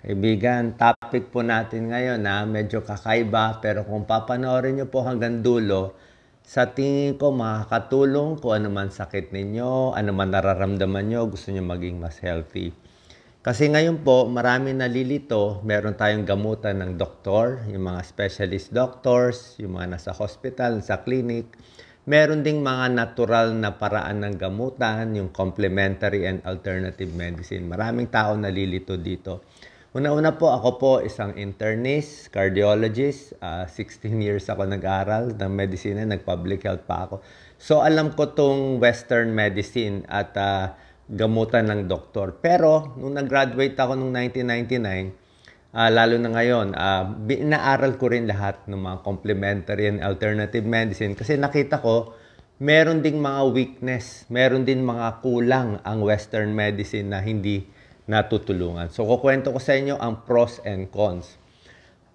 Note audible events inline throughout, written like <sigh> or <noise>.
Kaibigan, topic po natin ngayon na ah, medyo kakaiba pero kung papanoorin nyo po hanggang dulo, sa tingin ko makakatulong kung ano man sakit ninyo, ano man nararamdaman nyo, gusto nyo maging mas healthy. Kasi ngayon po, marami nalilito, meron tayong gamutan ng doktor, yung mga specialist doctors, yung mga nasa hospital, sa clinic, Meron ding mga natural na paraan ng gamutan, yung complementary and alternative medicine. Maraming tao nalilito dito. Una-una po, ako po isang internist, cardiologist. Uh, ah, 16 years ako nag-aral ng medicine, nag-public health pa ako. So, alam ko tong Western medicine at uh, gamutan ng doktor. Pero, nung nag-graduate ako nung 1999, uh, ah, lalo na ngayon, uh, inaaral ko rin lahat ng mga complementary and alternative medicine kasi nakita ko, meron ding mga weakness, meron din mga kulang ang Western medicine na hindi natutulungan. So, kukwento ko sa inyo ang pros and cons.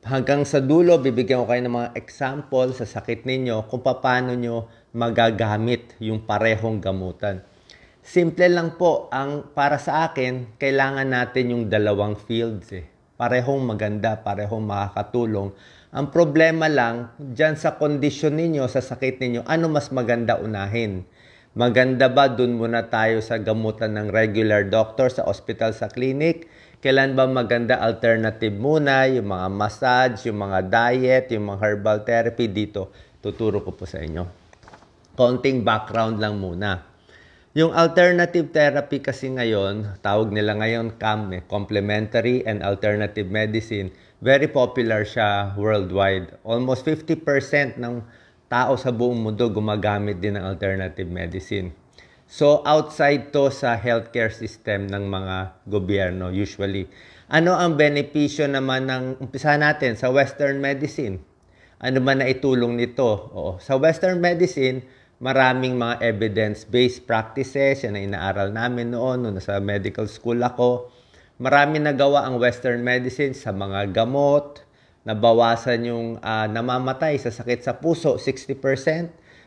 Hanggang sa dulo, bibigyan ko kayo ng mga example sa sakit ninyo kung paano nyo magagamit yung parehong gamutan. Simple lang po, ang para sa akin, kailangan natin yung dalawang fields eh. Parehong maganda, parehong makakatulong. Ang problema lang, dyan sa kondisyon ninyo, sa sakit ninyo, ano mas maganda unahin? Maganda ba dun muna tayo sa gamutan ng regular doctor sa ospital sa clinic? Kailan ba maganda alternative muna yung mga massage, yung mga diet, yung mga herbal therapy dito? Tuturo ko po sa inyo. Konting background lang muna. Yung alternative therapy kasi ngayon, tawag nila ngayon CAM, eh, Complementary and Alternative Medicine, very popular siya worldwide. Almost 50% ng tao sa buong mundo gumagamit din ng alternative medicine. So outside to sa healthcare system ng mga gobyerno usually. Ano ang benepisyo naman ng umpisa natin sa western medicine? Ano man na itulong nito? Oo. Sa western medicine, maraming mga evidence-based practices, yan ang inaaral namin noon, no sa medical school ako. Marami nagawa ang western medicine sa mga gamot, nabawasan yung uh, namamatay sa sakit sa puso 60%,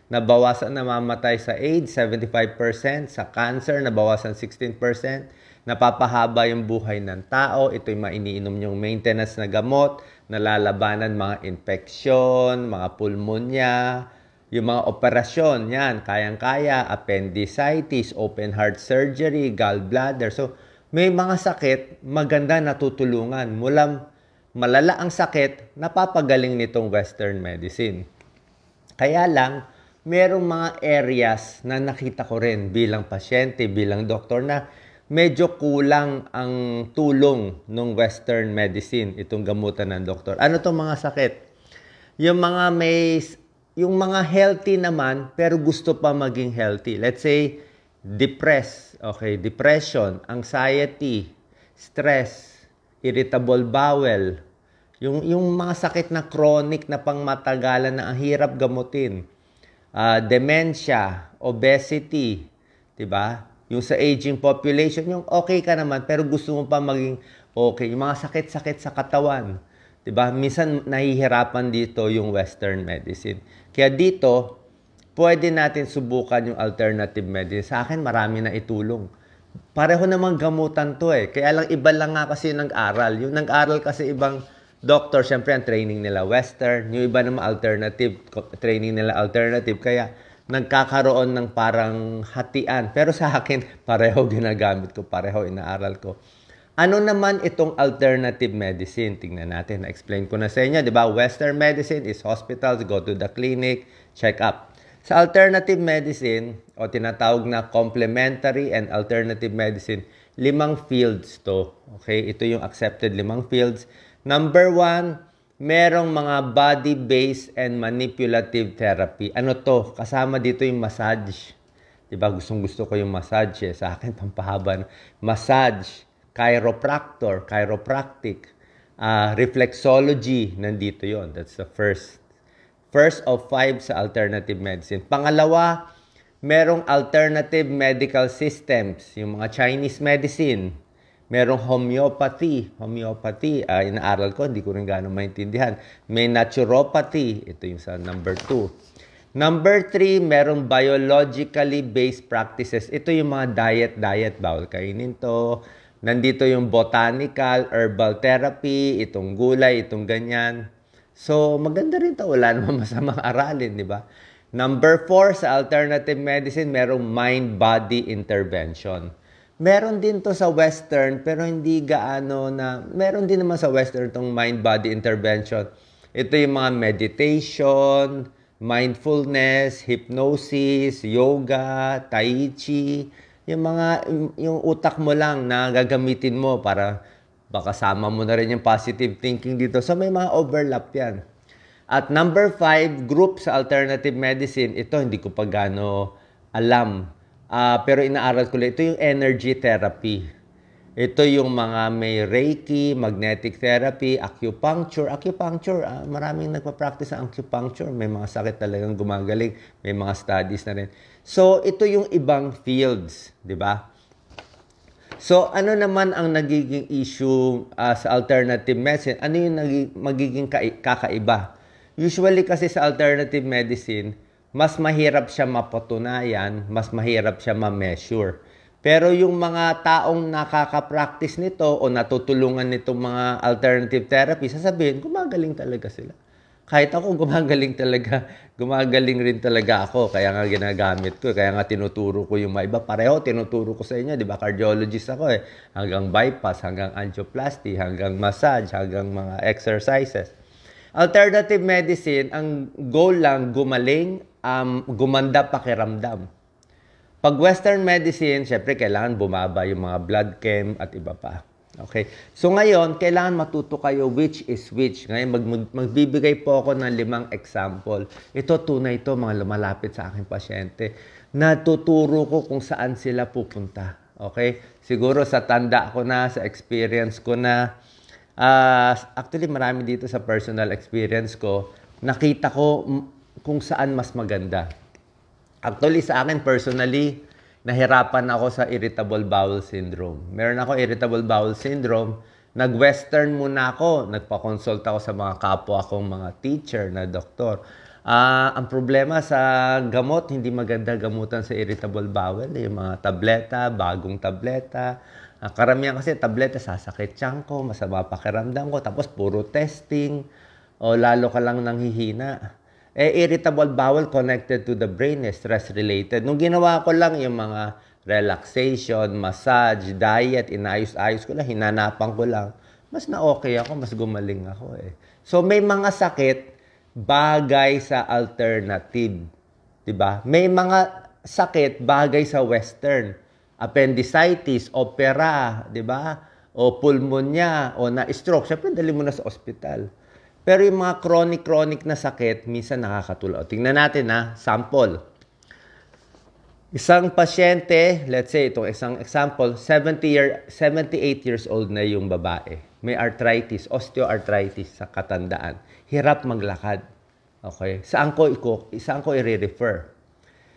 nabawasan namamatay sa AIDS 75%, sa cancer nabawasan 16%, napapahaba yung buhay ng tao, ito yung mainiinom yung maintenance na gamot, nalalabanan mga infeksyon, mga pulmonya, yung mga operasyon, yan, kayang-kaya, appendicitis, open heart surgery, gallbladder. So, may mga sakit, maganda natutulungan. Mulang malala ang sakit, napapagaling nitong Western medicine. Kaya lang, merong mga areas na nakita ko rin bilang pasyente, bilang doktor na medyo kulang ang tulong ng Western medicine, itong gamutan ng doktor. Ano tong mga sakit? Yung mga may yung mga healthy naman pero gusto pa maging healthy. Let's say depressed, okay, depression, anxiety, stress, irritable bowel, yung, yung mga sakit na chronic na pangmatagalan na ang hirap gamutin. Uh, dementia, obesity, 'di ba? Yung sa aging population, yung okay ka naman pero gusto mo pa maging okay. Yung mga sakit-sakit sa katawan, 'di ba? Minsan nahihirapan dito yung western medicine. Kaya dito, pwede natin subukan yung alternative medicine. Sa akin, marami na itulong. Pareho namang gamutan to eh. Kaya lang iba lang nga kasi nag-aral. Yung nag-aral kasi ibang doctor, syempre ang training nila western, yung iba naman alternative, training nila alternative, kaya nagkakaroon ng parang hatian. Pero sa akin, <laughs> pareho ginagamit ko, pareho inaaral ko. Ano naman itong alternative medicine? Tingnan natin, na-explain ko na sa inyo, di ba? Western medicine is hospitals, go to the clinic, check up. Sa alternative medicine, o tinatawag na complementary and alternative medicine, limang fields to. Okay, ito yung accepted limang fields Number one, merong mga body-based and manipulative therapy. Ano to? Kasama dito yung massage. Diba? Gustong gusto ko yung massage eh. Sa akin, <laughs> pampahaba. Massage, chiropractor, chiropractic, uh, reflexology, nandito yon. That's the first. First of five sa alternative medicine. Pangalawa, merong alternative medical systems, yung mga Chinese medicine, Merong homeopathy. Homeopathy, uh, inaaral ko, hindi ko rin gano'ng maintindihan. May naturopathy. Ito yung sa number two. Number three, merong biologically based practices. Ito yung mga diet-diet. Bawal kainin to. Nandito yung botanical, herbal therapy, itong gulay, itong ganyan. So, maganda rin to. Wala naman <laughs> masamang aralin, di ba? Number four, sa alternative medicine, merong mind-body intervention. Meron din to sa Western, pero hindi gaano na, meron din naman sa Western tong mind-body intervention. Ito yung mga meditation, mindfulness, hypnosis, yoga, tai chi, yung mga, yung utak mo lang na gagamitin mo para baka sama mo na rin yung positive thinking dito. So may mga overlap yan. At number five, group sa alternative medicine. Ito, hindi ko pa gano alam Uh, pero inaaral ko lang, ito yung energy therapy. Ito yung mga may Reiki, magnetic therapy, acupuncture. Acupuncture, ah, maraming nagpa-practice sa acupuncture. May mga sakit talagang gumagaling. May mga studies na rin. So, ito yung ibang fields, di ba? So, ano naman ang nagiging issue uh, sa alternative medicine? Ano yung magiging kakaiba? Usually kasi sa alternative medicine, mas mahirap siya mapatunayan, mas mahirap siya ma-measure. Pero yung mga taong nakaka-practice nito o natutulungan nitong mga alternative therapy, sasabihin, gumagaling talaga sila. Kahit ako, gumagaling talaga. Gumagaling rin talaga ako. Kaya nga ginagamit ko. Kaya nga tinuturo ko yung mga iba. Pareho, tinuturo ko sa inyo. Di ba? Cardiologist ako eh. Hanggang bypass, hanggang angioplasty, hanggang massage, hanggang mga exercises. Alternative medicine, ang goal lang gumaling um, gumanda pakiramdam. Pag Western medicine, syempre kailangan bumaba yung mga blood chem at iba pa. Okay? So ngayon, kailangan matuto kayo which is which. Ngayon, mag, magbibigay po ako ng limang example. Ito, tunay ito, mga lumalapit sa aking pasyente. Natuturo ko kung saan sila pupunta. Okay? Siguro sa tanda ko na, sa experience ko na. Uh, actually, marami dito sa personal experience ko. Nakita ko kung saan mas maganda. Actually, sa akin personally, nahirapan ako sa irritable bowel syndrome. Meron ako irritable bowel syndrome. Nag-western muna ako. Nagpa-consult ako sa mga kapwa akong mga teacher na doktor. Uh, ang problema sa gamot, hindi maganda gamutan sa irritable bowel. Yung eh. mga tableta, bagong tableta. Uh, karamihan kasi tableta, sasakit siyang ko, masama pakiramdam ko. Tapos puro testing. O lalo ka lang nanghihina eh, irritable bowel connected to the brain eh, stress related. Nung ginawa ko lang yung mga relaxation, massage, diet, inayos-ayos ko lang, hinanapan ko lang, mas na okay ako, mas gumaling ako eh. So may mga sakit bagay sa alternative, 'di ba? May mga sakit bagay sa western, appendicitis, opera, 'di ba? O pulmonya o na-stroke, syempre dali mo na sa ospital. Pero yung mga chronic-chronic na sakit, minsan nakakatulong. Tingnan natin ha, sample. Isang pasyente, let's say itong isang example, 70 year, 78 years old na yung babae. May arthritis, osteoarthritis sa katandaan. Hirap maglakad. Okay? Saan ko, iko, saan ko i-refer?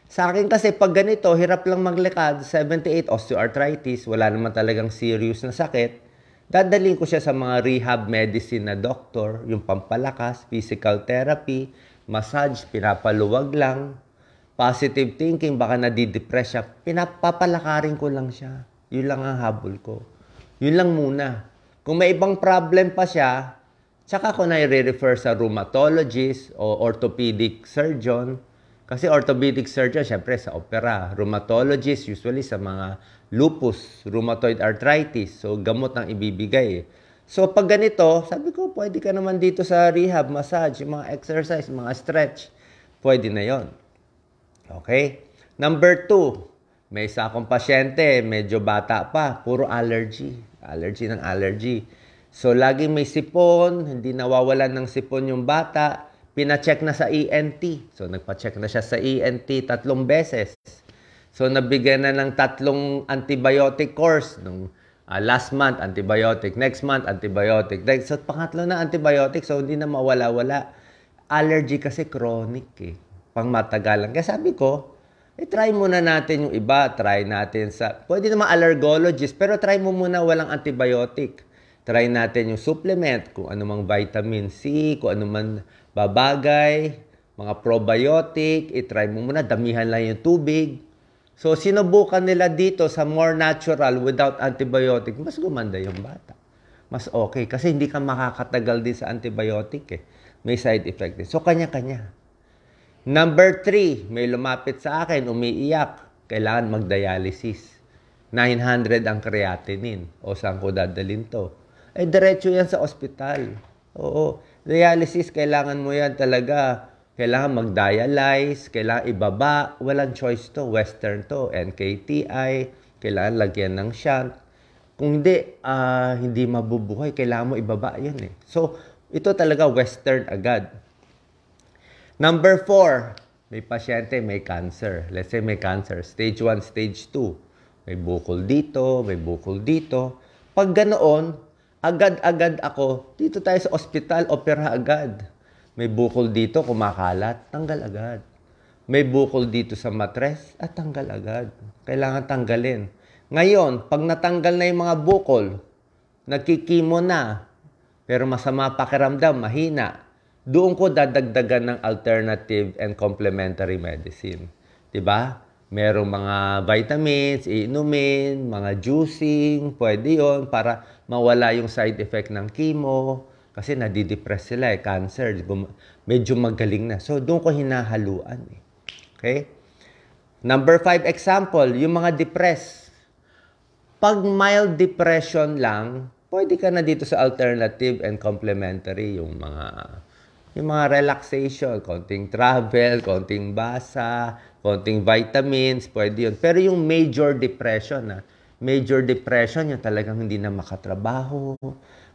Sa akin kasi pag ganito, hirap lang maglakad, 78 osteoarthritis, wala naman talagang serious na sakit Dadalhin ko siya sa mga rehab medicine na doctor, yung pampalakas, physical therapy, massage, pinapaluwag lang, positive thinking, baka nadidepress siya, pinapapalakarin ko lang siya. Yun lang ang habol ko. Yun lang muna. Kung may ibang problem pa siya, tsaka ko na i-refer sa rheumatologist o orthopedic surgeon kasi orthopedic surgeon, syempre sa opera. Rheumatologist, usually sa mga lupus, rheumatoid arthritis. So, gamot ang ibibigay. Eh. So, pag ganito, sabi ko, pwede ka naman dito sa rehab, massage, mga exercise, mga stretch. Pwede na yon. Okay? Number two, may isa akong pasyente, medyo bata pa, puro allergy. Allergy ng allergy. So, laging may sipon, hindi nawawalan ng sipon yung bata pina-check na sa ENT. So, nagpa-check na siya sa ENT tatlong beses. So, nabigyan na ng tatlong antibiotic course. Nung uh, last month, antibiotic. Next month, antibiotic. Like, so, pangatlo na antibiotic. So, hindi na mawala-wala. Allergy kasi chronic eh. Pang matagalan. Kaya sabi ko, i eh, try muna natin yung iba. Try natin sa... Pwede naman allergologist, pero try mo muna walang antibiotic try natin yung supplement, kung anumang vitamin C, kung anuman babagay, mga probiotic, itry mo muna, damihan lang yung tubig. So, sinubukan nila dito sa more natural without antibiotic, mas gumanda yung bata. Mas okay. Kasi hindi ka makakatagal din sa antibiotic eh. May side effect din. So, kanya-kanya. Number three, may lumapit sa akin, umiiyak. Kailangan mag-dialysis. 900 ang creatinine. O saan ko dadalhin to? ay diretso yan sa ospital. Oo. Dialysis, kailangan mo yan talaga. Kailangan mag-dialyze, kailangan ibaba. Walang choice to. Western to. NKTI. Kailangan lagyan ng shunt. Kung hindi, uh, hindi mabubuhay. Kailangan mo ibaba yan eh. So, ito talaga Western agad. Number four, may pasyente may cancer. Let's say may cancer. Stage 1, stage 2. May bukol dito, may bukol dito. Pag ganoon, agad-agad ako. Dito tayo sa ospital, opera agad. May bukol dito, kumakalat, tanggal agad. May bukol dito sa matres, at ah, tanggal agad. Kailangan tanggalin. Ngayon, pag natanggal na yung mga bukol, nagkikimo na, pero masama pakiramdam, mahina, doon ko dadagdagan ng alternative and complementary medicine. 'Di ba? Merong mga vitamins, iinumin, mga juicing, pwede 'yon para mawala yung side effect ng chemo, kasi nadidepress sila eh, cancer, medyo magaling na. So, doon ko hinahaluan eh. Okay? Number five example, yung mga depressed. Pag mild depression lang, pwede ka na dito sa alternative and complementary, yung mga yung mga relaxation, konting travel, konting basa, konting vitamins, pwede yun. Pero yung major depression, ah, major depression, yung talagang hindi na makatrabaho,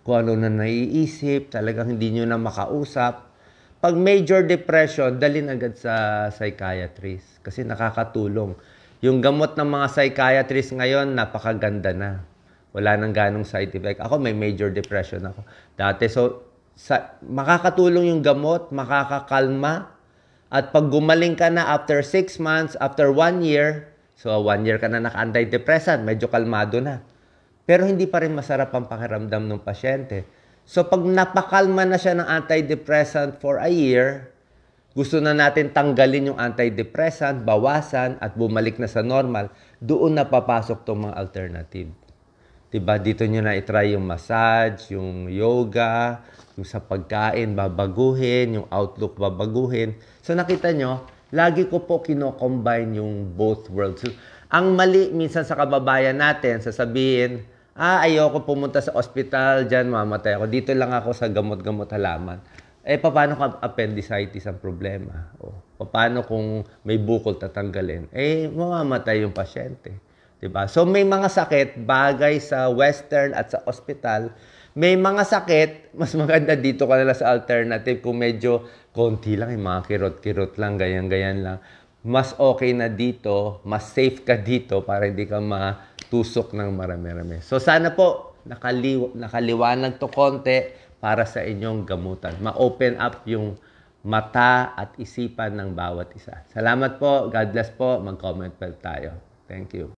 kung ano na naiisip, talagang hindi nyo na makausap. Pag major depression, dalin agad sa psychiatrist kasi nakakatulong. Yung gamot ng mga psychiatrist ngayon, napakaganda na. Wala nang ganong side effect. Ako, may major depression ako dati. So, sa, makakatulong yung gamot, makakakalma. At pag gumaling ka na after 6 months, after 1 year, So, one year ka na naka-antidepressant, medyo kalmado na. Pero hindi pa rin masarap ang pakiramdam ng pasyente. So, pag napakalma na siya ng antidepressant for a year, gusto na natin tanggalin yung antidepressant, bawasan, at bumalik na sa normal, doon na papasok tong mga alternative. Diba? Dito nyo na itry yung massage, yung yoga, yung sa pagkain, babaguhin, yung outlook, babaguhin. So, nakita nyo, Lagi ko po kino-combine yung both worlds. Ang mali minsan sa kababayan natin, sasabihin, ah, ayoko pumunta sa ospital, dyan mamatay ako. Dito lang ako sa gamot-gamot halaman. Eh, paano kung appendicitis ang problema? O, paano kung may bukol tatanggalin? Eh, mamamatay yung pasyente. Diba? So, may mga sakit bagay sa western at sa ospital may mga sakit, mas maganda dito ka nila sa alternative kung medyo konti lang, yung mga kirot-kirot lang, ganyan-ganyan lang. Mas okay na dito, mas safe ka dito para hindi ka matusok ng marami-rami. So sana po, nakaliw nakaliwanag to konti para sa inyong gamutan. Ma-open up yung mata at isipan ng bawat isa. Salamat po. God bless po. Mag-comment pa tayo. Thank you.